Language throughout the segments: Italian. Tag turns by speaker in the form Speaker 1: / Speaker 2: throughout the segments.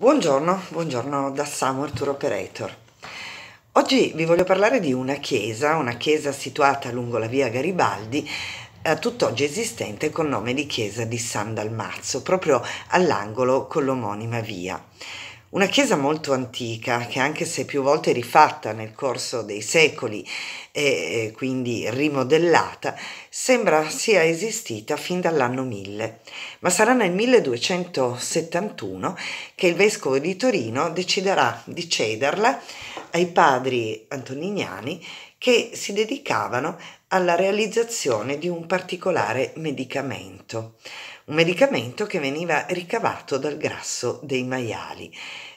Speaker 1: Buongiorno, buongiorno da Samuel Tour Operator. Oggi vi voglio parlare di una chiesa, una chiesa situata lungo la via Garibaldi, a eh, tutt'oggi esistente con nome di chiesa di San Dalmazzo, proprio all'angolo con l'omonima via. Una chiesa molto antica che anche se più volte rifatta nel corso dei secoli e eh, eh, quindi rimodellata, sembra sia esistita fin dall'anno 1000, ma sarà nel 1271 che il vescovo di Torino deciderà di cederla ai padri antoniniani che si dedicavano alla realizzazione di un particolare medicamento, un medicamento che veniva ricavato dal grasso dei maiali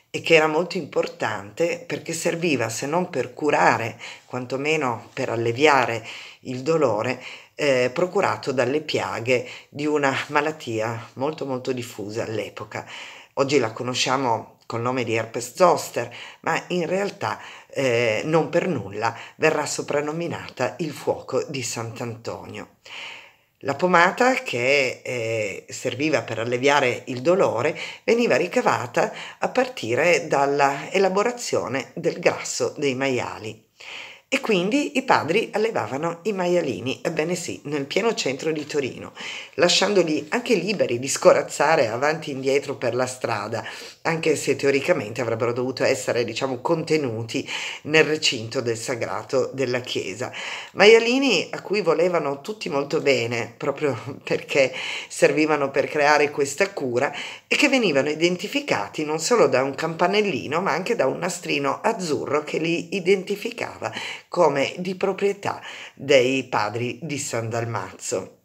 Speaker 1: e che era molto importante perché serviva se non per curare, quantomeno per alleviare il dolore eh, procurato dalle piaghe di una malattia molto molto diffusa all'epoca, Oggi la conosciamo col nome di herpes zoster, ma in realtà eh, non per nulla verrà soprannominata il fuoco di Sant'Antonio. La pomata che eh, serviva per alleviare il dolore veniva ricavata a partire dall'elaborazione del grasso dei maiali. E quindi i padri allevavano i maialini, ebbene sì, nel pieno centro di Torino, lasciandoli anche liberi di scorazzare avanti e indietro per la strada, anche se teoricamente avrebbero dovuto essere, diciamo, contenuti nel recinto del sagrato della chiesa. Maialini a cui volevano tutti molto bene, proprio perché servivano per creare questa cura e che venivano identificati non solo da un campanellino, ma anche da un nastrino azzurro che li identificava come di proprietà dei padri di San Dalmazzo.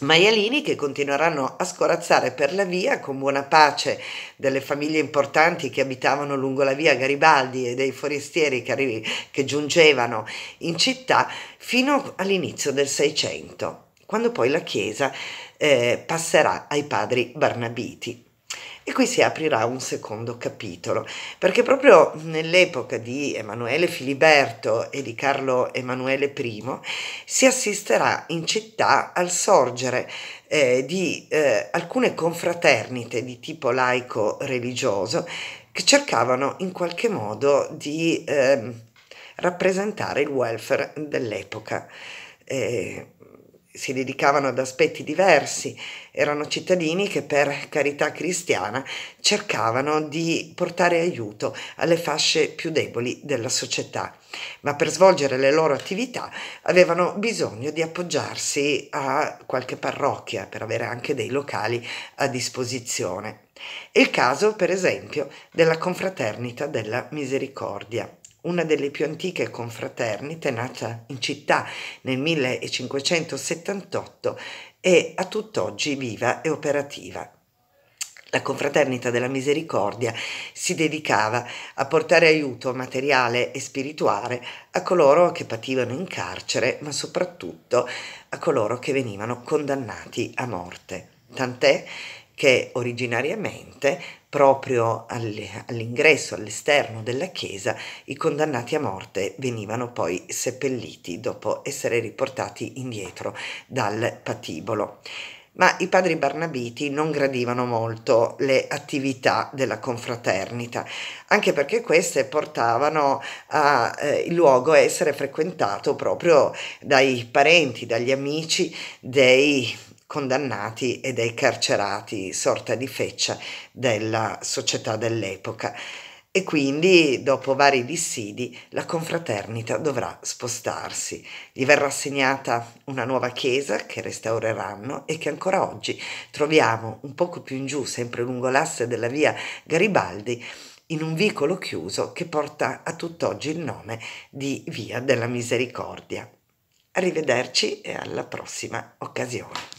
Speaker 1: Maialini che continueranno a scorazzare per la via con buona pace delle famiglie importanti che abitavano lungo la via Garibaldi e dei forestieri che, arri- che giungevano in città fino all'inizio del Seicento, quando poi la chiesa eh, passerà ai padri Barnabiti. E qui si aprirà un secondo capitolo, perché proprio nell'epoca di Emanuele Filiberto e di Carlo Emanuele I si assisterà in città al sorgere eh, di eh, alcune confraternite di tipo laico religioso che cercavano in qualche modo di eh, rappresentare il welfare dell'epoca. Eh, si dedicavano ad aspetti diversi, erano cittadini che per carità cristiana cercavano di portare aiuto alle fasce più deboli della società, ma per svolgere le loro attività avevano bisogno di appoggiarsi a qualche parrocchia per avere anche dei locali a disposizione. È il caso, per esempio, della confraternita della misericordia una delle più antiche confraternite, nata in città nel 1578 e a tutt'oggi viva e operativa. La confraternita della misericordia si dedicava a portare aiuto materiale e spirituale a coloro che pativano in carcere, ma soprattutto a coloro che venivano condannati a morte. Tant'è che originariamente proprio all'ingresso, all'esterno della chiesa, i condannati a morte venivano poi seppelliti dopo essere riportati indietro dal patibolo ma i padri Barnabiti non gradivano molto le attività della confraternita, anche perché queste portavano a, eh, il luogo a essere frequentato proprio dai parenti, dagli amici dei condannati e dei carcerati, sorta di feccia della società dell'epoca. E quindi, dopo vari dissidi, la confraternita dovrà spostarsi. Gli verrà assegnata una nuova chiesa che restaureranno e che ancora oggi troviamo un poco più in giù, sempre lungo l'asse della via Garibaldi, in un vicolo chiuso che porta a tutt'oggi il nome di Via della Misericordia. Arrivederci e alla prossima occasione.